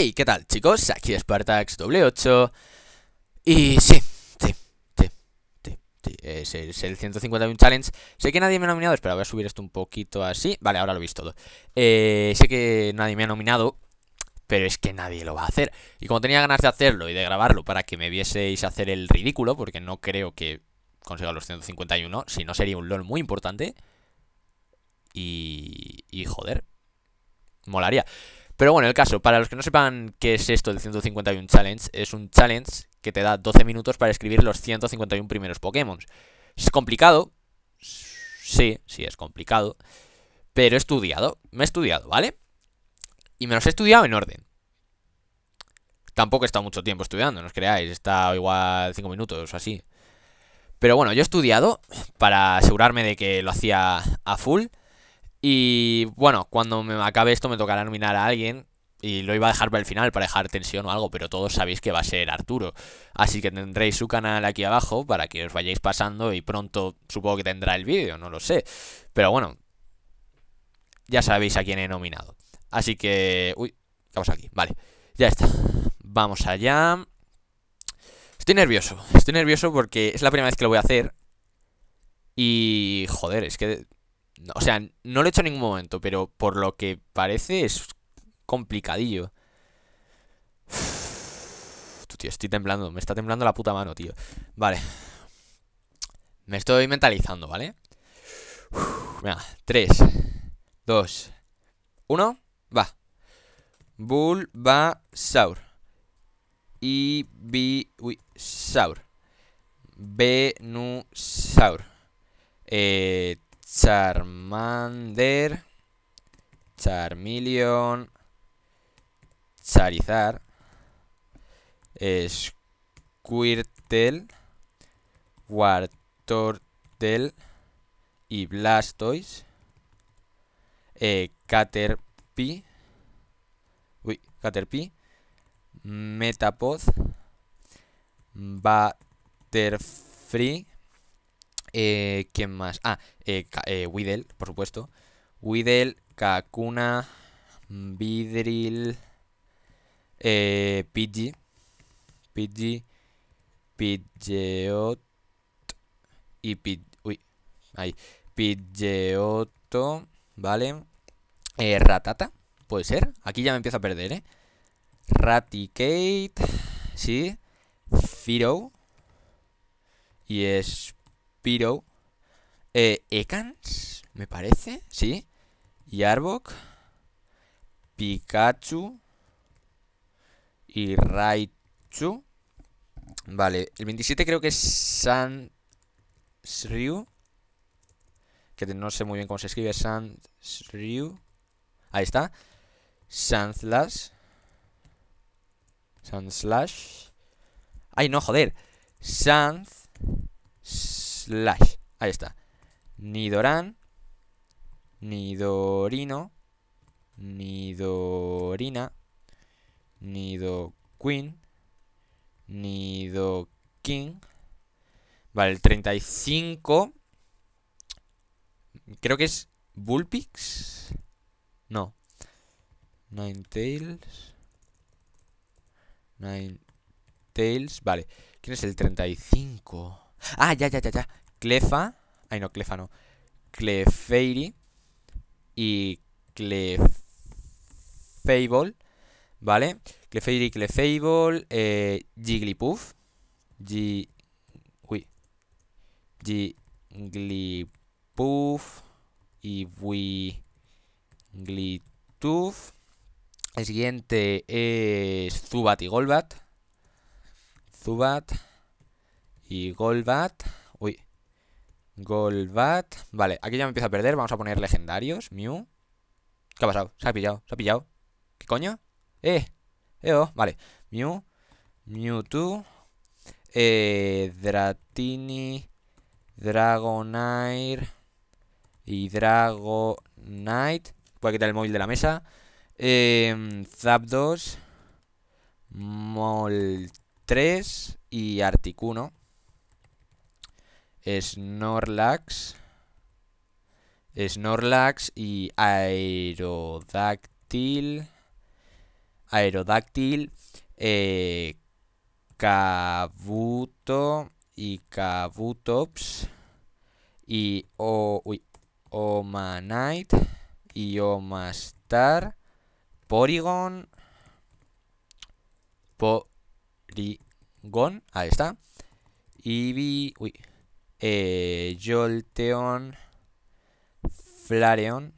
Hey, ¿qué tal chicos? Aquí Spartax W8 Y sí, sí, sí, sí, sí. Es, el 151 Challenge Sé que nadie me ha nominado, espera, voy a subir esto un poquito así Vale, ahora lo veis todo eh, Sé que nadie me ha nominado pero es que nadie lo va a hacer. Y como tenía ganas de hacerlo y de grabarlo para que me vieseis hacer el ridículo, porque no creo que consiga los 151, si no sería un LOL muy importante. Y, y joder, molaría. Pero bueno, el caso, para los que no sepan qué es esto del 151 Challenge, es un challenge que te da 12 minutos para escribir los 151 primeros Pokémon. Es complicado. Sí, sí, es complicado. Pero he estudiado. Me he estudiado, ¿vale? Y me los he estudiado en orden. Tampoco he estado mucho tiempo estudiando, no os creáis. Está igual 5 minutos o así. Pero bueno, yo he estudiado para asegurarme de que lo hacía a full. Y bueno, cuando me acabe esto me tocará nominar a alguien. Y lo iba a dejar para el final, para dejar tensión o algo, pero todos sabéis que va a ser Arturo. Así que tendréis su canal aquí abajo para que os vayáis pasando y pronto supongo que tendrá el vídeo, no lo sé. Pero bueno, ya sabéis a quién he nominado. Así que... Uy, vamos aquí, vale. Ya está. Vamos allá. Estoy nervioso, estoy nervioso porque es la primera vez que lo voy a hacer. Y... Joder, es que o sea, no lo he hecho en ningún momento, pero por lo que parece es complicadillo. tío, estoy temblando. Me está temblando la puta mano, tío. Vale. Me estoy mentalizando, ¿vale? venga, 3, 2, 1, va. Bulbasaur. saur Saur. Eh, Charmander, Charmeleon, Charizard, Squirtle, Wartortle y Blastoise, eh, Caterpie, uy, Caterpie, Metapod, Butterfree, eh, ¿Quién más? Ah, eh, eh por supuesto. Widel Kakuna, Vidril, eh, Pidgey, Pidgey, Pidgeot y Pid... Uy, ahí. Pidgeotto, ¿vale? Eh, Ratata, ¿puede ser? Aquí ya me empiezo a perder, ¿eh? Raticate, sí. Firo. Y es Piro, eh, Ekans, me parece, sí. Yarbok, Pikachu y Raichu. Vale, el 27 creo que es San Ryu. Que no sé muy bien cómo se escribe. San Ryu. Ahí está. Sanslash. Sanslash. Ay, no, joder. Sans slash. Ahí está. Nidoran. Nidorino. Nidorina. Nido Queen. Nido King. Vale, el 35. Creo que es Bullpix. No. Nine Tails. Nine Tails. Vale. ¿Quién es el 35? Ah, ya, ya, ya, ya. Clefa, ay no, Clefa no, Clefairy y Clefable, ¿vale? Clefairy, Clefable, eh, Jigglypuff, G... Jigglypuff y Wigglytuff. El siguiente es Zubat y Golbat. Zubat y Golbat. Golbat. Vale, aquí ya me empiezo a perder. Vamos a poner legendarios. Mew. ¿Qué ha pasado? Se ha pillado, se ha pillado. ¿Qué coño? Eh, eh, Vale, Mew. Mewtwo. Eh, Dratini. Dragonair. Y Dragonite. Voy a quitar el móvil de la mesa. Eh, Zapdos. Mol 3. Y Articuno. Snorlax. Snorlax y Aerodáctil. Aerodáctil. Eh, Kabuto y Kabutops. Y o, uy, Omanite y Omastar. Porygon. Porygon. Ahí está. Eevee. Uy eh, Jolteon, Flareon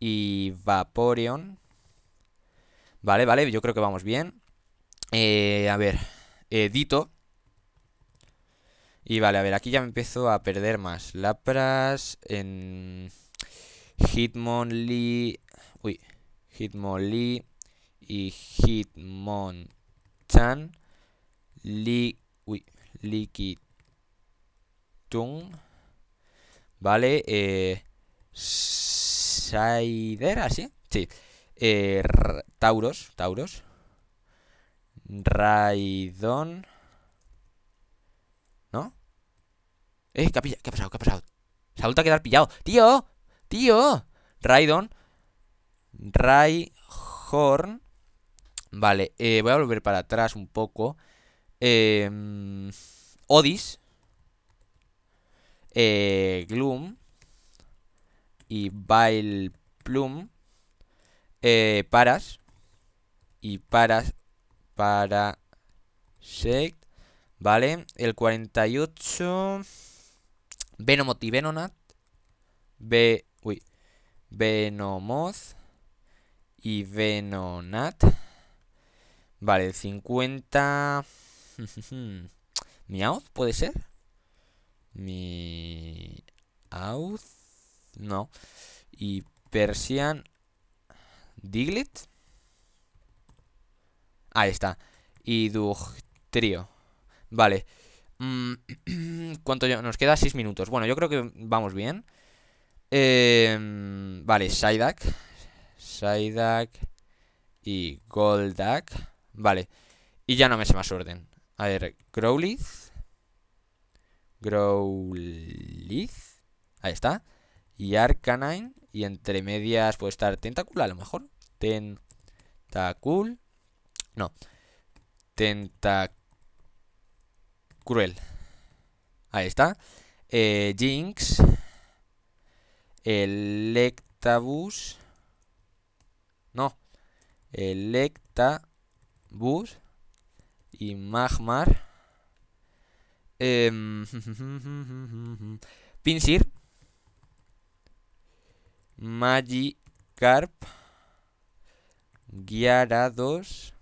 y Vaporeon. Vale, vale, yo creo que vamos bien. Eh, a ver, Edito eh, Y vale, a ver, aquí ya me empiezo a perder más. Lapras, en Hitmonlee, uy, Hitmonlee y Hitmonchan, Lee, uy, Liquid ¿vale? Eh, saidera ¿así? Sí. Eh, tauros, Tauros. Raidon. ¿No? Eh, ¿qué ha, ¿qué ha pasado? ¿Qué ha pasado? ha vuelto a quedar pillado. ¡Tío! ¡Tío! Raidon. Raihorn. Vale, eh, voy a volver para atrás un poco. Eh, Odis. Eh, Gloom y bail Plum eh, paras y paras para ¿vale? El 48 Venomot y Venonat Ve, uy, Venomoth y Venonat Vale, el 50 Miaoth, ¿puede ser? Mi out no. Y Persian Diglett. Ahí está. Y trio Vale. Mm, ¿Cuánto nos queda? 6 minutos. Bueno, yo creo que vamos bien. Em, vale, Psyduck. Psyduck y Goldak Vale. Y ya no me sé más orden. A ver, Growlithe. Growlithe, ahí está, y Arcanine, y entre medias puede estar Tentacul a lo mejor, Tentacul no, Tentacruel, ahí está, eh, Jinx, Electabus, no, Electabus y Magmar, Em, Pinsir. Magikarp. Guiarados.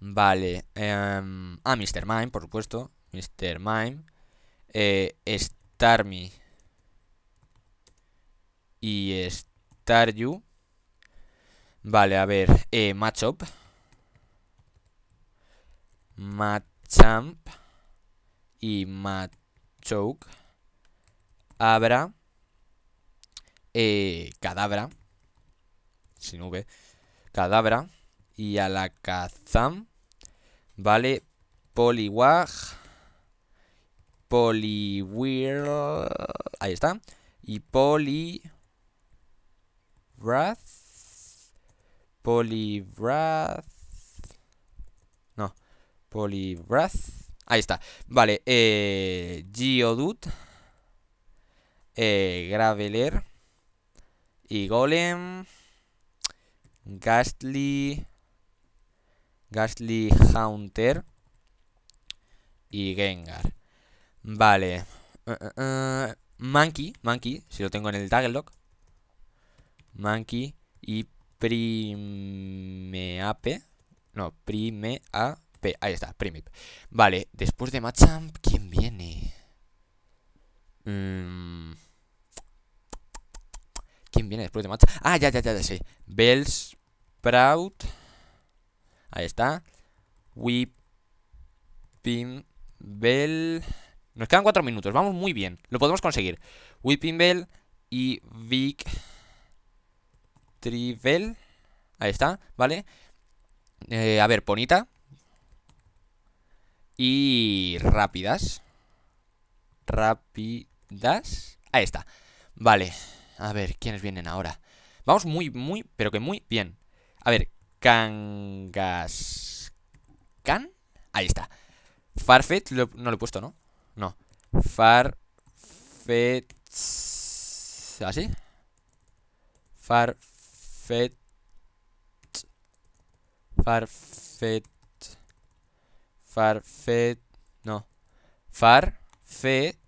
Vale. Em, ah, Mr. Mime, por supuesto. Mr. Mime. Eh, Starmie. Y Staryu. Vale, a ver. Eh, Matchup. Machamp y Machoke Abra eh, Cadabra Sin V Cadabra Y a la Kazam Vale Poliwag Poliwir Ahí está Y Poli Wrath breath No Poliwrath. Ahí está. Vale, eh, Geodude. Eh, Graveler. Y Golem. Gastly Gastly Hunter Y Gengar. Vale. Mankey, eh, eh, Monkey. Monkey. Si lo tengo en el Lock. Monkey. Y Primeape. No, Primeape. Ahí está, Primip. Vale, después de Machamp, ¿quién viene? Mm. ¿Quién viene después de Machamp? Ah, ya, ya, ya, ya sé. Bells, Proud. Ahí está. Pin, Bell. Nos quedan cuatro minutos, vamos muy bien. Lo podemos conseguir. Whipping Bell y Vic Trivel. Ahí está, ¿vale? Eh, a ver, Ponita y rápidas. Rápidas. Ahí está. Vale. A ver, ¿quiénes vienen ahora? Vamos muy, muy, pero que muy bien. A ver, can Ahí está. farfet no lo he puesto, ¿no? No. Farfetch. ¿Así? ¿Ah, farfet. Farfet Farfet, No. Farfet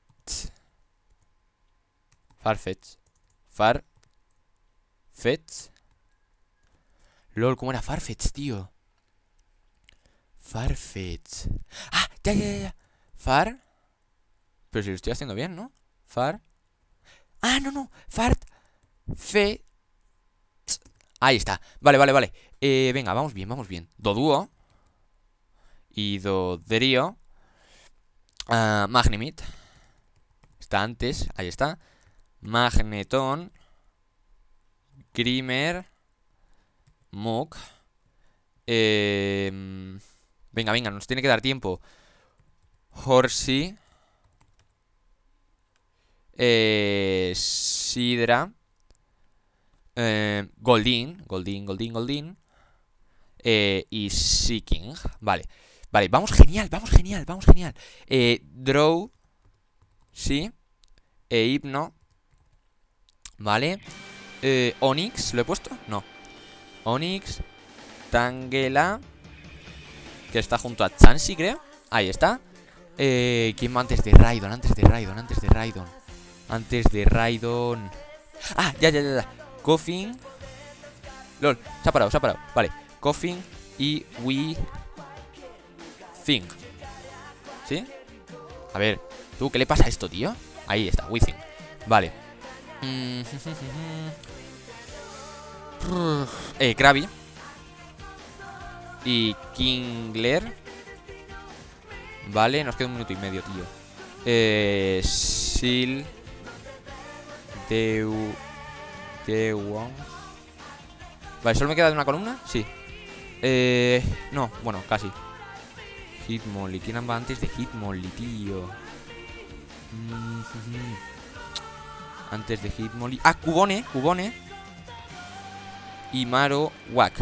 Farfet Farfet LOL, ¿cómo era Farfet, tío? Farfet ¡Ah! Ya, ya, ya. Far. Pero si lo estoy haciendo bien, ¿no? Far. Ah, no, no. Fart. Fe. Ahí está. Vale, vale, vale. Eh, venga, vamos bien, vamos bien. Dodúo. Ido Uh, ah, magnimit Está antes, ahí está. Magneton. Grimer. Mook. Em, venga, venga, nos tiene que dar tiempo. Horsey. Eh, sidra. Em, eh, Goldin. Goldin, Goldin, Goldin. y Seeking. Vale. Vale, vamos genial, vamos genial, vamos genial. Eh, draw, sí. E hipno. Vale. Eh, Onyx, ¿lo he puesto? No. Onyx, Tangela, que está junto a Chansey, creo. Ahí está. Eh, ¿Quién antes de Raidon? Antes de Raidon, antes de Raidon. Antes de Raidon. Ah, ya, ya, ya, ya. Coffin. LOL, se ha parado, se ha parado. Vale, Coffin y we Think. ¿Sí? A ver, ¿tú qué le pasa a esto, tío? Ahí está, Withing. Vale. Mm. Eh, Krabi. Y Kingler. Vale, nos queda un minuto y medio, tío. Eh. Sil. Deu. Deuon. Vale, ¿solo me queda de una columna? Sí. Eh. No, bueno, casi. Hitmoly. ¿Quién va antes de Hitmolly, tío? Mm, antes de Hitmolly. Ah, Cubone, Cubone. Y Maro Wack.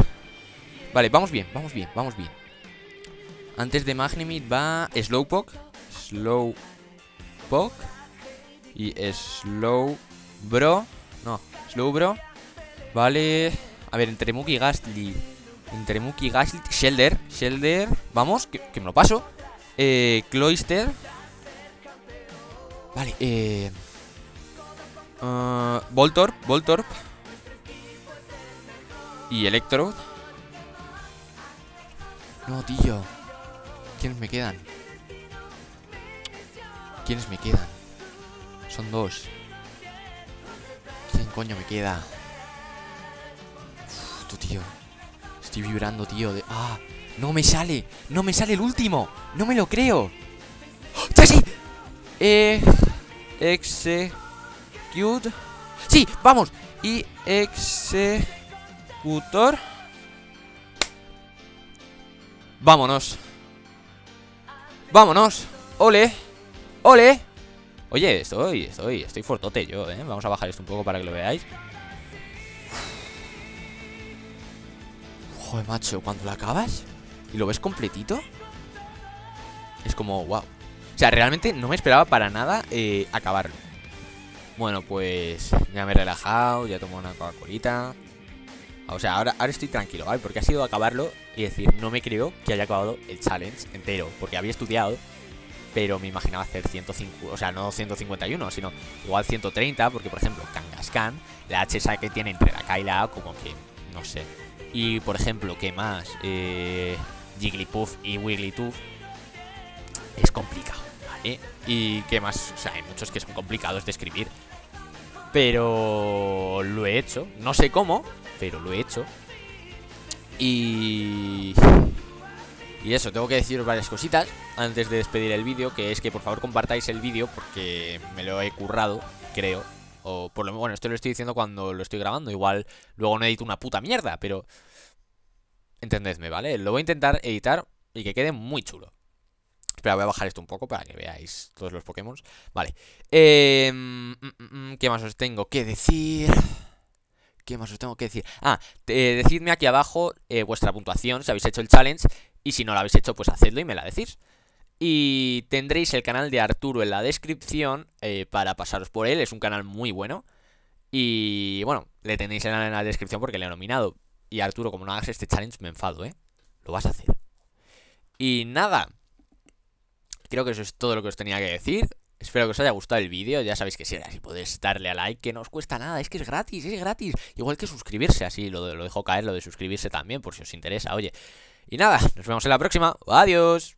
Vale, vamos bien, vamos bien, vamos bien. Antes de Magnemite va Slowpoke. Slowpoke. Y Slowbro. No, Slowbro. Vale. A ver, entre Muki y Gastly. Entre Muki Gaslit. Shelder. Shelder. Vamos, que, me lo paso. Eh, Cloister. Vale, eh. Uh, Voltorb. Voltorb. Y Electro No, tío. ¿Quiénes me quedan? ¿Quiénes me quedan? Son dos. ¿Quién coño me queda? Uf, tu tío. Estoy vibrando, tío. De... ¡Ah! ¡No me sale! ¡No me sale el último! ¡No me lo creo! ¡Sí, sí! E... Execute... ¡Sí! ¡Vamos! Y executor... Vámonos. Vámonos. Ole. Ole. Oye, estoy, estoy, estoy fortote yo, ¿eh? Vamos a bajar esto un poco para que lo veáis. Joder, macho, cuando lo acabas y lo ves completito, es como, wow. O sea, realmente no me esperaba para nada eh, acabarlo. Bueno, pues ya me he relajado, ya tomo una Coca-Colita. O sea, ahora, ahora estoy tranquilo, ¿vale? Porque ha sido acabarlo y decir, no me creo que haya acabado el challenge entero, porque había estudiado, pero me imaginaba hacer 105, o sea, no 151, sino igual 130, porque por ejemplo, Kangaskhan, la HSA que tiene entre la K como que, no sé, y por ejemplo, ¿qué más? Eh, Jigglypuff y Wigglytuff es complicado, ¿vale? Y qué más, o sea, hay muchos que son complicados de escribir. Pero lo he hecho, no sé cómo, pero lo he hecho. Y... Y eso, tengo que deciros varias cositas antes de despedir el vídeo, que es que por favor compartáis el vídeo porque me lo he currado, creo, o por lo menos, bueno, esto lo estoy diciendo cuando lo estoy grabando. Igual luego no edito una puta mierda, pero... Entendedme, ¿vale? Lo voy a intentar editar y que quede muy chulo. Espera, voy a bajar esto un poco para que veáis todos los Pokémon. Vale. Em, mm, mm, mm, ¿Qué más os tengo que decir? ¿Qué más os tengo que decir? Ah, eh, decidme aquí abajo eh, vuestra puntuación, si habéis hecho el challenge. Y si no lo habéis hecho, pues hacedlo y me la decís. Y tendréis el canal de Arturo en la descripción eh, para pasaros por él, es un canal muy bueno. Y bueno, le tenéis en la, descripción porque le he nominado. Y Arturo, como no hagas este challenge, me enfado, ¿eh? Lo vas a hacer. Y nada, creo que eso es todo lo que os tenía que decir. Espero que os haya gustado el vídeo, ya sabéis que si, si podéis darle a like, que no os cuesta nada, es que es gratis, es gratis. Igual que suscribirse, así lo, lo dejo caer, lo de suscribirse también, por si os interesa, oye. Y nada, nos vemos en la próxima, adiós.